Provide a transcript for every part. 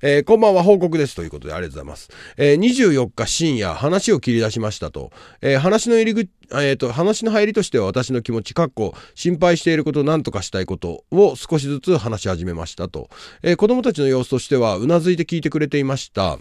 えー、こんばんは報告ですということでありがとうございます。えー、24日深夜話を切り出しましたと、えー、話の入り口えーと、話の入りとしては私の気持ちかっこ心配していること何とかしたいことを少しずつ話し始めましたと、えー、子供たちの様子としてはうなずいて聞いてくれていました、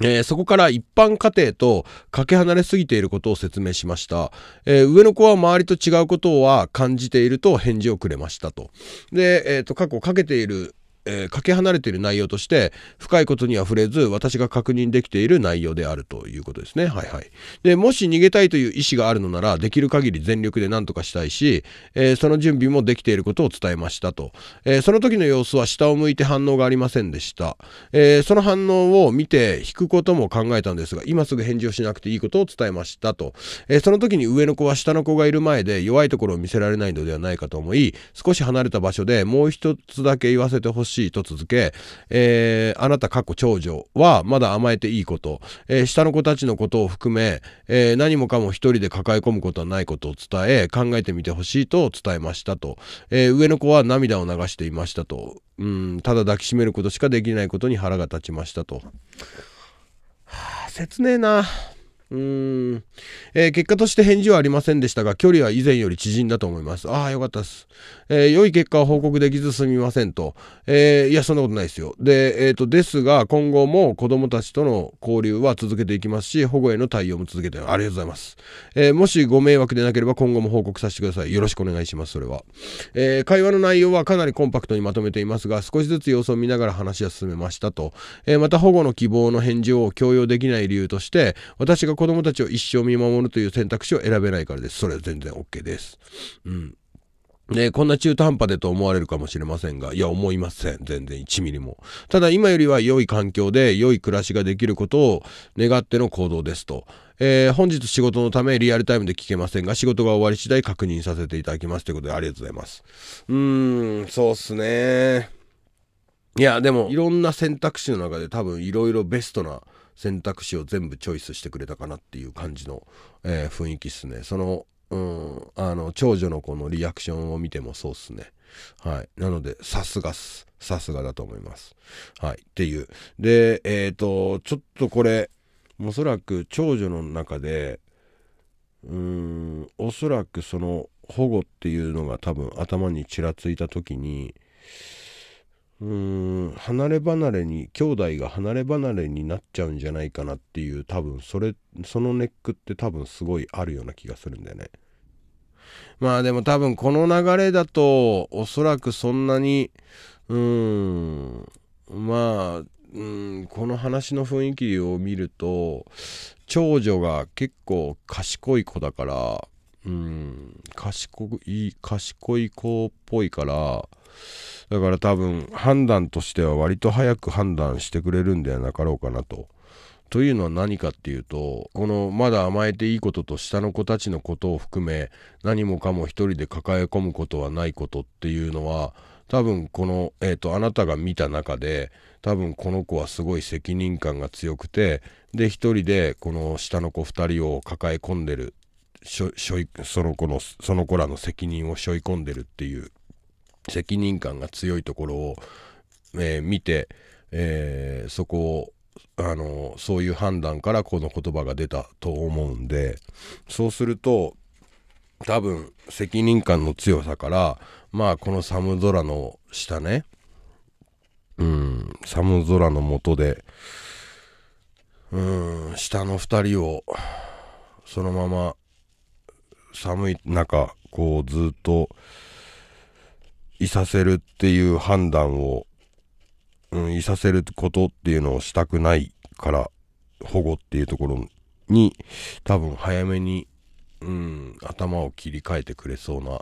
えー、そこから一般家庭とかけ離れすぎていることを説明しました、えー、上の子は周りと違うことは感じていると返事をくれましたとで、えーと、と過去かけているえー、かけ離れている内容として深いことには触れず私が確認できている内容であるということですね。はいはい、でもし逃げたいという意思があるのならできる限り全力で何とかしたいし、えー、その準備もできていることを伝えましたと、えー、その時の様子は下を向いて反応がありませんでした、えその反応を見て引くことも考えたんですが今すぐ返事をしなくていいことを伝えましたと、えその時に上の子は下の子がいる前で弱いところを見せられないのではないかと思い少し離れた場所でもう一つだけ言わせてほしいしいと続け、えー、あなた過去長女はまだ甘えていいこと、えー、下の子たちのことを含め、えー、何もかも一人で抱え込むことはないことを伝え、考えてみてほしいと伝えましたと、え上の子は涙を流していましたと、うん、ただ抱きしめることしかできないことに腹が立ちましたと。はあ、切ねえな。うーん、えー、結果として返事はありませんでしたが、距離は以前より縮んだと思います。ああ、よかったです。えー、良い結果を報告できずすみませんと。えー、いや、そんなことないですよ。で、えっ、と、ですが、今後も子供たちとの交流は続けていきますし、保護への対応も続けて、ありがとうございます。えもしご迷惑でなければ今後も報告させてください。よろしくお願いします、それは。え会話の内容はかなりコンパクトにまとめていますが、少しずつ様子を見ながら話は進めましたと。えまた保護の希望の返事を強要できない理由として、私が子供たちを一生見守るという選択肢を選べないからです。それは全然 OK です。うん。ね、こんな中途半端でと思われるかもしれませんが、いや、思いません。全然1ミリも。ただ、今よりは良い環境で良い暮らしができることを願っての行動ですと。えー、本日仕事のためリアルタイムで聞けませんが、仕事が終わり次第確認させていただきますということでありがとうございます。うーん、そうっすね。いや、でも、いろんな選択肢の中で多分いろいろベストな選択肢を全部チョイスしてくれたかなっていう感じの、えー、雰囲気っすねそのうんあの長女の子のリアクションを見てもそうっすねはいなのでさすがっすさすがだと思いますはいっていうでえっ、ー、とちょっとこれおそらく長女の中でうーんおそらくその保護っていうのが多分頭にちらついた時にうん離れ離れに兄弟が離れ離れになっちゃうんじゃないかなっていう多分それそのネックって多分すごいあるような気がするんだよねまあでも多分この流れだとおそらくそんなにうんまあうんこの話の雰囲気を見ると長女が結構賢い子だからうん賢い賢い子っぽいからだから多分判断としては割と早く判断してくれるんではなかろうかなと。というのは何かっていうとこのまだ甘えていいことと下の子たちのことを含め何もかも一人で抱え込むことはないことっていうのは多分この、えーと、あなたが見た中で多分この子はすごい責任感が強くてで一人でこの下の子2人を抱え込んでるその子のその子らの責任を背負い込んでるっていう責任感が強いところを、えー、見て、えー、そこをあのそういう判断からこの言葉が出たと思うんでそうすると多分責任感の強さからまあこの寒空の下ねうん寒空の下でうん下の2人をそのまま寒い中、こうずっといさせるっていう判断を、うん、いさせることっていうのをしたくないから保護っていうところに多分早めに、うん、頭を切り替えてくれそうな、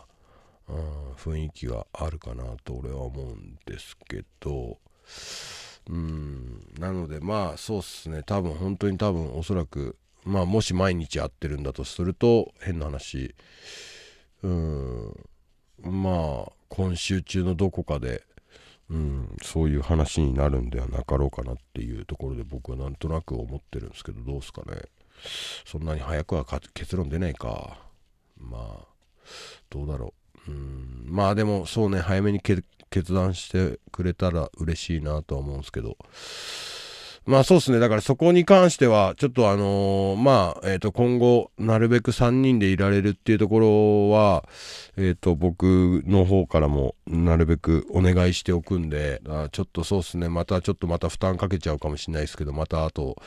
うん、雰囲気があるかなと俺は思うんですけど、うん、なのでまあそうっすね多分本当に多分おそらくまあもし毎日会ってるんだとすると変な話うんまあ今週中のどこかで、うん、そういう話になるんではなかろうかなっていうところで僕はなんとなく思ってるんですけどどうすかねそんなに早くは結論出ないかまあどうだろううんまあでもそうね早めに決断してくれたら嬉しいなとは思うんですけどまあそうですね。だからそこに関しては、ちょっとあのー、まあ、えっ、ー、と、今後、なるべく3人でいられるっていうところは、えっ、ー、と、僕の方からも、なるべくお願いしておくんで、あちょっとそうですね。またちょっとまた負担かけちゃうかもしれないですけど、またあと、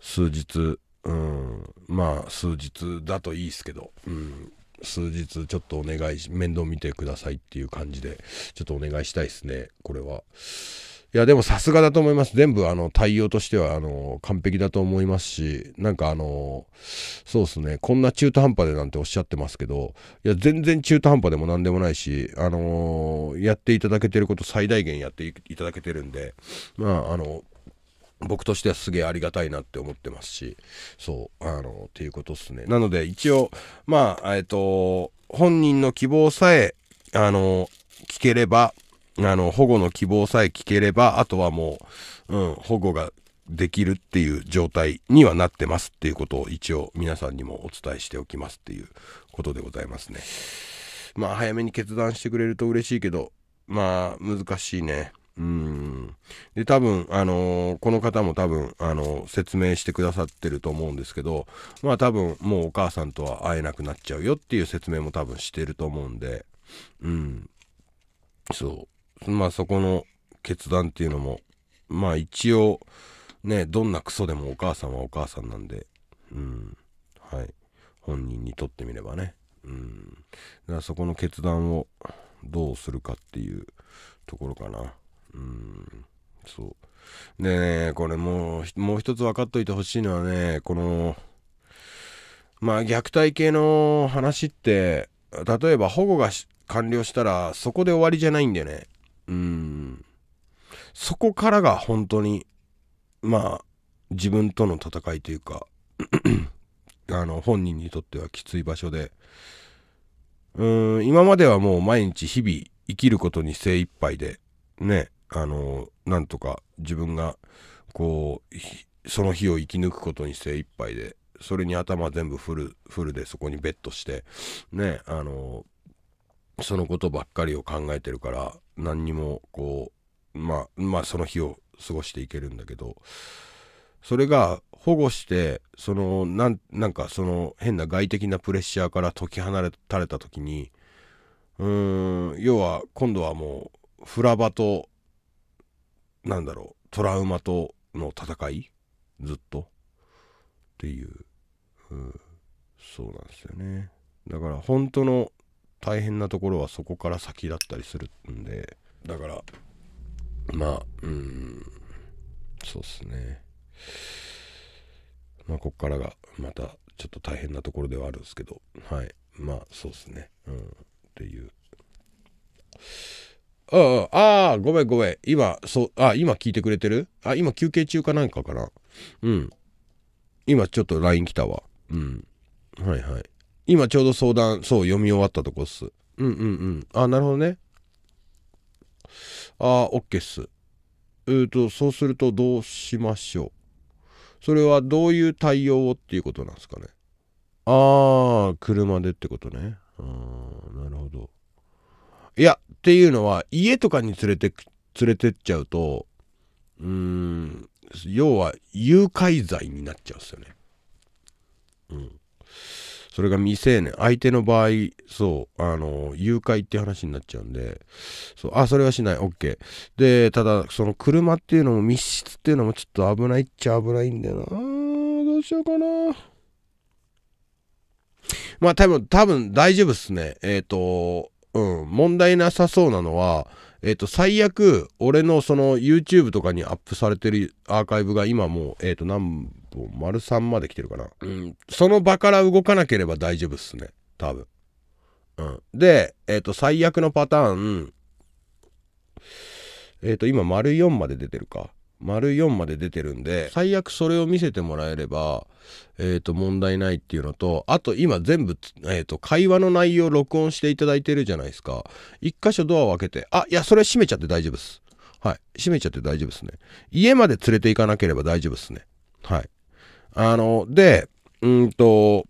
数日、うん、まあ、数日だといいですけど、うん、数日ちょっとお願いし、面倒見てくださいっていう感じで、ちょっとお願いしたいですね。これは。いやでもさすがだと思います全部あの対応としてはあの完璧だと思いますしなんかあのそうですねこんな中途半端でなんておっしゃってますけどいや全然中途半端でも何でもないしあのやっていただけてること最大限やっていただけてるんでまああの僕としてはすげえありがたいなって思ってますしそうあのっていうことっすねなので一応まあえっと本人の希望さえあの聞ければあの、保護の希望さえ聞ければ、あとはもう、うん、保護ができるっていう状態にはなってますっていうことを一応皆さんにもお伝えしておきますっていうことでございますね。まあ、早めに決断してくれると嬉しいけど、まあ、難しいね。うん。で、多分、あのー、この方も多分、あのー、説明してくださってると思うんですけど、まあ多分、もうお母さんとは会えなくなっちゃうよっていう説明も多分してると思うんで、うん。そう、まあそこの決断っていうのもまあ一応ねどんなクソでもお母さんはお母さんなんでうんはい本人にとってみればねうんだからそこの決断をどうするかっていうところかなうんそうでねこれもうもう一つ分かっといてほしいのはねこのまあ虐待系の話って例えば保護が完了したらそこで終わりじゃないんだよねうんそこからが本当にまあ自分との戦いというか あの本人にとってはきつい場所でうん今まではもう毎日日々生きることに精一杯でねあのなんとか自分がこうその日を生き抜くことに精一杯でそれに頭全部フルフルでそこにベットしてねあのそのことばっかりを考えてるから何にもこうまあまあその日を過ごしていけるんだけどそれが保護してそのなんなんかその変な外的なプレッシャーから解き放たれた時にうーん要は今度はもうフラバとなんだろうトラウマとの戦いずっとっていう、うそうなんですよねだから本当の大変なところはそこから先だったりするんでだからまあうんそうっすねまあこっからがまたちょっと大変なところではあるんですけどはいまあそうっすねうんっていうああ、あごめんごめん。今、そう、あ、今聞いてくれてるあ、今休憩中かなんかかなうん。今ちょっと LINE 来たわ。うん。はいはい。今ちょうど相談、そう、読み終わったとこっす。うんうんうん。あ、なるほどね。あオッケーっす。えっ、ー、と、そうするとどうしましょう。それはどういう対応をっていうことなんですかね。ああ車でってことね。あんなるほど。いや、っていうのは、家とかに連れて、連れてっちゃうと、うーん、要は誘拐罪になっちゃうんですよね。うん。それが未成年、相手の場合、そう、あの、誘拐って話になっちゃうんで、そう、あ、それはしない、OK。で、ただ、その車っていうのも密室っていうのもちょっと危ないっちゃ危ないんだよな。どうしようかな。まあ、多分、多分大丈夫っすね。えっ、ー、と、うん、問題なさそうなのは、えっ、ー、と、最悪、俺のその YouTube とかにアップされてるアーカイブが今もう、えっ、ー、と、何と、丸3まで来てるかな。うん、その場から動かなければ大丈夫っすね。多分。うん。で、えっ、ー、と、最悪のパターン、えっ、ー、と、今、丸4まで出てるか。丸4まで出てるんで、最悪それを見せてもらえれば、えっ、ー、と、問題ないっていうのと、あと今全部、えっ、ー、と、会話の内容録音していただいてるじゃないですか。一箇所ドアを開けて、あ、いや、それ閉めちゃって大丈夫です。はい。閉めちゃって大丈夫ですね。家まで連れて行かなければ大丈夫っすね。はい。あの、で、うんと、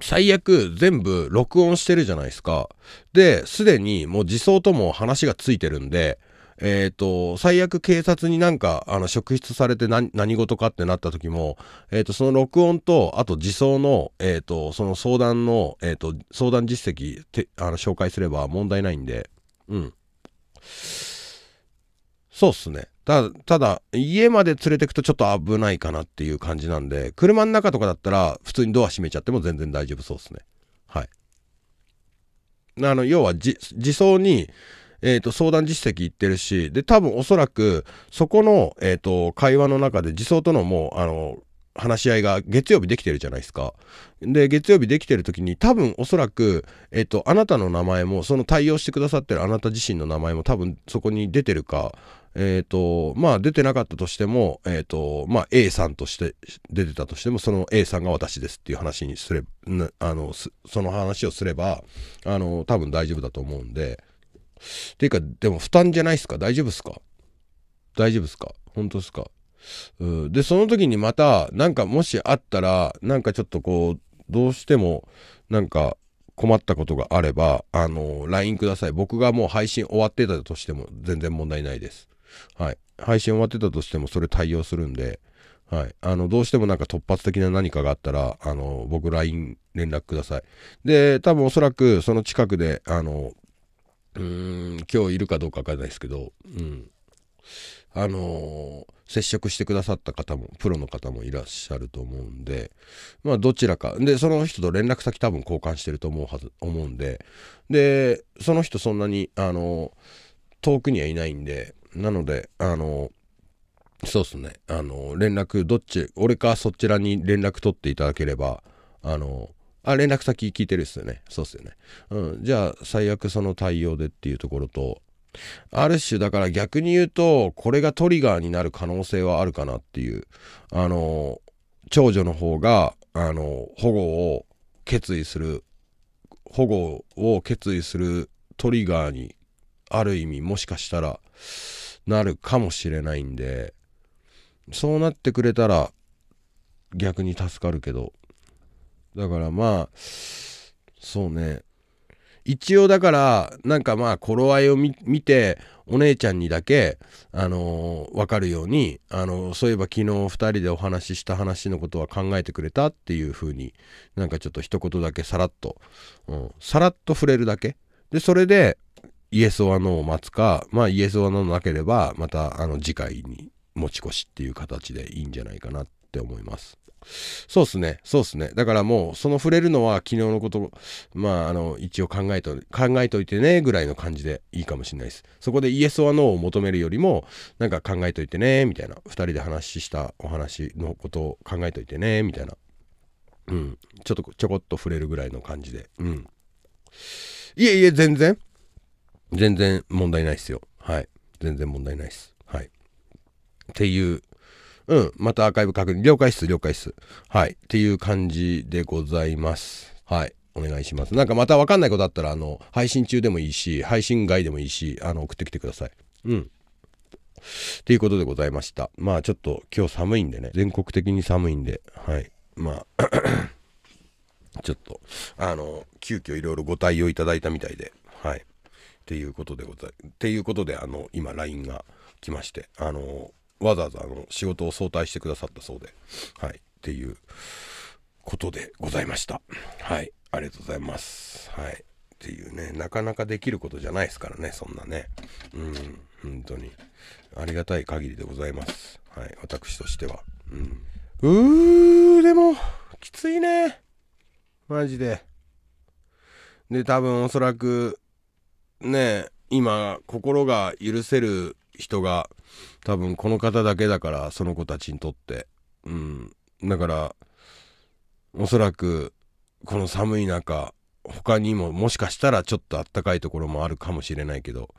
最悪全部録音してるじゃないですか。で、すでにもう自走とも話がついてるんで、えっ、ー、と、最悪警察になんか、あの、職質されて何、何事かってなった時も、えっ、ー、と、その録音と、あと自走の、えっ、ー、と、その相談の、えっ、と、相談実績て、あの、紹介すれば問題ないんで、うん。そうっすね。ただ、ただ、家まで連れてくとちょっと危ないかなっていう感じなんで、車の中とかだったら、普通にドア閉めちゃっても全然大丈夫そうですね。はい。あの、要は、自走に、えー、と、相談実績行ってるし、で、多分おそらく、そこの、えー、と、会話の中で、自走とのもう、あの、話し合いが月曜日できてるじゃないですか。で、月曜日できてる時に多分おそらく、えと、あなたの名前も、その対応してくださってるあなた自身の名前も多分そこに出てるか、えっ、ー、と、まあ出てなかったとしても、えっ、ー、と、まあ A さんとして出てたとしても、その A さんが私ですっていう話にすれば、あの、その話をすれば、あの、多分大丈夫だと思うんで。っていうか、でも負担じゃないですか大丈夫ですか大丈夫ですか本当ですかで、その時にまた、なんかもしあったら、なんかちょっとこう、どうしても、なんか、困ったことがあれば、あの、LINE ください。僕がもう配信終わってたとしても全然問題ないです。はい。配信終わってたとしてもそれ対応するんで、はい。あの、どうしてもなんか突発的な何かがあったら、あの、僕 LINE 連絡ください。で、多分おそらくその近くで、あの、うーん、今日いるかどうかわかんないですけど、うん。あの接触してくださった方も、プロの方もいらっしゃると思うんで、まあ、どちらか。で、その人と連絡先多分交換してると思うはず、思うんで、で、その人そんなに、あの遠くにはいないんで、なのであのそうっすねあの連絡どっち俺かそちらに連絡取っていただければあのあ連絡先聞いてるっすよねそうっすよね、うん、じゃあ最悪その対応でっていうところとある種だから逆に言うとこれがトリガーになる可能性はあるかなっていうあの長女の方があの保護を決意する保護を決意するトリガーにある意味もしかしたらなるかもしれないんでそうなってくれたら逆に助かるけどだからまあそうね一応だからなんかまあ頃合いを見てお姉ちゃんにだけあのー、分かるように、あのー、そういえば昨日2人でお話しした話のことは考えてくれたっていう風になんかちょっと一言だけさらっと、うん、さらっと触れるだけでそれでイエス・オア・ノーを待つか、まあ、イエス・オア・ノーなければ、また、あの、次回に持ち越しっていう形でいいんじゃないかなって思います。そうっすね、そうっすね。だからもう、その触れるのは昨日のこと、まあ、あの、一応考えと、考えといてね、ぐらいの感じでいいかもしれないです。そこでイエスはノーを求めるよりも、なんか考えといてね、みたいな。二人で話したお話のことを考えといてね、みたいな。うん。ちょっと、ちょこっと触れるぐらいの感じで。うん。いえいえ、全然。全然問題ないっすよ。はい。全然問題ないっす。はい。っていう、うん。またアーカイブ確認。了解っす、了解っす。はい。っていう感じでございます。はい。お願いします。なんかまたわかんないことあったら、あの、配信中でもいいし、配信外でもいいし、あの、送ってきてください。うん。っていうことでございました。まあちょっと今日寒いんでね、全国的に寒いんで、はい。まあ ちょっと、あの、急遽いろいろご対応いただいたみたいで、はい。っていうことでございっていうことであの今 LINE が来ましてあのわざわざあの仕事を早退してくださったそうではいっていうことでございましたはいありがとうございますはいっていうねなかなかできることじゃないですからねそんなねうん本当にありがたい限りでございますはい私としてはうんうーでもきついねマジでで多分おそらくね今心が許せる人が多分この方だけだからその子たちにとってうんだからおそらくこの寒い中他にももしかしたらちょっとあったかいところもあるかもしれないけど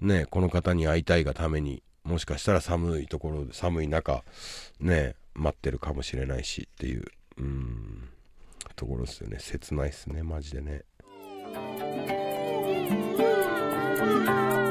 ねこの方に会いたいがためにもしかしたら寒いところ寒い中ね待ってるかもしれないしっていううんところですよね切ないっすねマジでね。Thank you.